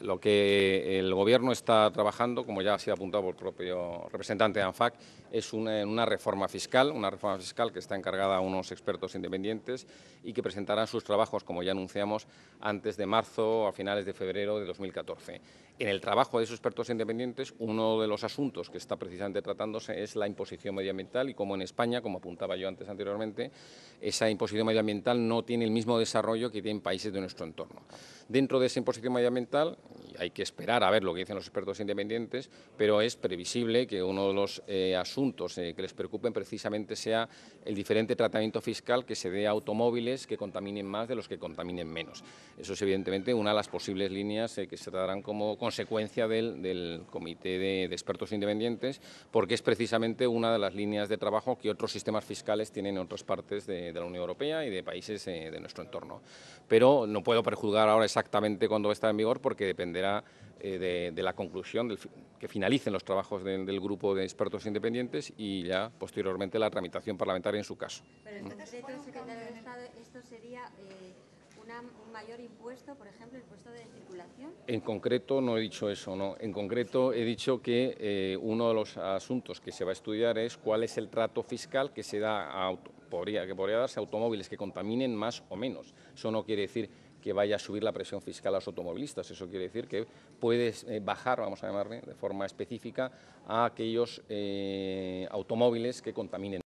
Lo que el Gobierno está trabajando, como ya ha sido apuntado por el propio representante de ANFAC, es eh, una, reforma fiscal, una reforma fiscal que está encargada a unos expertos independientes y que presentarán sus trabajos, como ya anunciamos, antes de marzo o a finales de febrero de 2014. En el trabajo de esos expertos independientes, uno de los asuntos que está precisamente tratándose es la imposición medioambiental y como en España, como apuntaba yo antes anteriormente, esa imposición medioambiental no tiene el mismo desarrollo que tienen países de nuestro entorno. Dentro de esa imposición medioambiental, hay que esperar a ver lo que dicen los expertos independientes, pero es previsible que uno de los eh, asuntos eh, que les preocupen precisamente sea el diferente tratamiento fiscal que se dé a automóviles que contaminen más de los que contaminen menos. Eso es evidentemente una de las posibles líneas eh, que se darán como consecuencia del, del Comité de, Expertos Independientes, porque es precisamente una de las líneas de trabajo que otros sistemas fiscales tienen en otras partes de, la Unión Europea y de países de nuestro entorno. Pero no puedo prejuzgar ahora esa exactamente cuándo va a estar en vigor porque dependerá eh, de, la conclusión, que finalicen los trabajos del grupo de expertos independientes y ya posteriormente la tramitación parlamentaria en su caso. Pero en concreto, secretario de Estado, esto sería... Eh, un mayor impuesto, por ejemplo, el impuesto de circulación? En concreto no he dicho eso, no. En concreto he dicho que eh, uno de los asuntos que se va a estudiar es cuál es el trato fiscal que se da a, que podría darse a automóviles que contaminen más o menos. Eso no quiere decir que vaya a subir la presión fiscal a los automovilistas. Eso quiere decir que puedes eh, bajar, vamos a llamarle de forma específica, a aquellos eh, automóviles que contaminen.